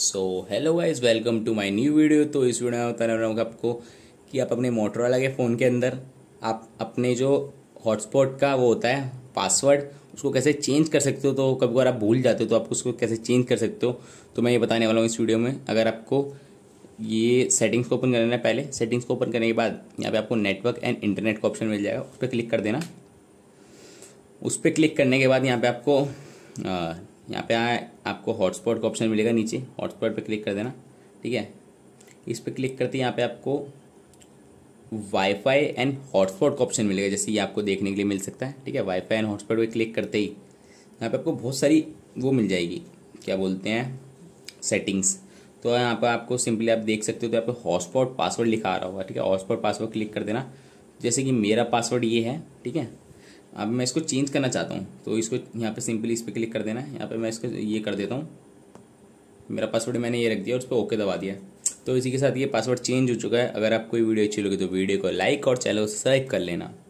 so hello guys welcome to my new video तो इस video में बताने वाला हूँ आपको कि आप अपने मोटर वाला के फ़ोन के अंदर आप अपने जो हॉटस्पॉट का वो होता है पासवर्ड उसको कैसे चेंज कर सकते हो तो कभी आप भूल जाते हो तो आप उसको कैसे चेंज कर सकते हो तो मैं ये बताने वाला हूँ इस वीडियो में अगर आपको ये सेटिंग्स को ओपन करना है पहले सेटिंग्स को ओपन करने के बाद यहाँ पे आपको नेटवर्क एंड इंटरनेट का ऑप्शन मिल जाएगा उस पर क्लिक कर देना उस पर क्लिक करने के बाद यहाँ पे आपको यहाँ पे आए आपको हॉटस्पॉट का ऑप्शन मिलेगा नीचे हॉटस्पॉट पे क्लिक कर देना ठीक है इस पर क्लिक करते यहाँ पे आपको वाईफाई एंड हॉटस्पॉट का ऑप्शन मिलेगा जैसे ये आपको देखने के लिए मिल सकता है ठीक है वाईफाई एंड हॉटस्पॉट पे क्लिक करते ही यहाँ पे आपको बहुत सारी वो मिल जाएगी क्या बोलते हैं सेटिंग्स तो यहाँ पर आपको सिंपली आप देख सकते हो तो यहाँ पर हॉटस्पॉट पासवर्ड लिखा आ रहा होगा ठीक है हॉटस्पॉट पासवर्ड क्लिक कर देना जैसे कि मेरा पासवर्ड ये है ठीक है अब मैं इसको चेंज करना चाहता हूँ तो इसको यहाँ पे सिंपली इस पर क्लिक कर देना है यहाँ पे मैं इसको ये कर देता हूँ मेरा पासवर्ड मैंने ये रख दिया और उस पर ओके दबा दिया तो इसी के साथ ये पासवर्ड चेंज हो चुका है अगर आपको वीडियो अच्छी लगी तो वीडियो को लाइक और चैनल को सब्सक्राइब कर लेना